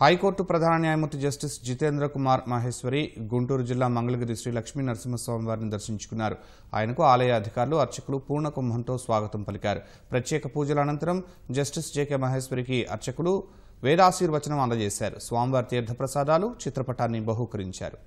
high court ప్రధాన న్యాయమూర్తి justice Jitendra Kumar Maheshwari Guntur జిల్లా మంగళగిరి శ్రీ లక్ష్మీ నరసింహస్వామి వారిని దర్శించుకున్నారు ఆయనకు ఆలయ అధికారులు అర్చకులు పూర్ణ కుంభంతో స్వాగతం పలికారు ప్రత్యేక పూజల అనంతరం జస్టిస్ జేకే మహేశ్వరికి అర్చకులు వేదాశీర్వచనం అందజేశారు స్వామివారి తీర్థప్రసాదాలు చిత్రపటాన్ని బహూకరించారు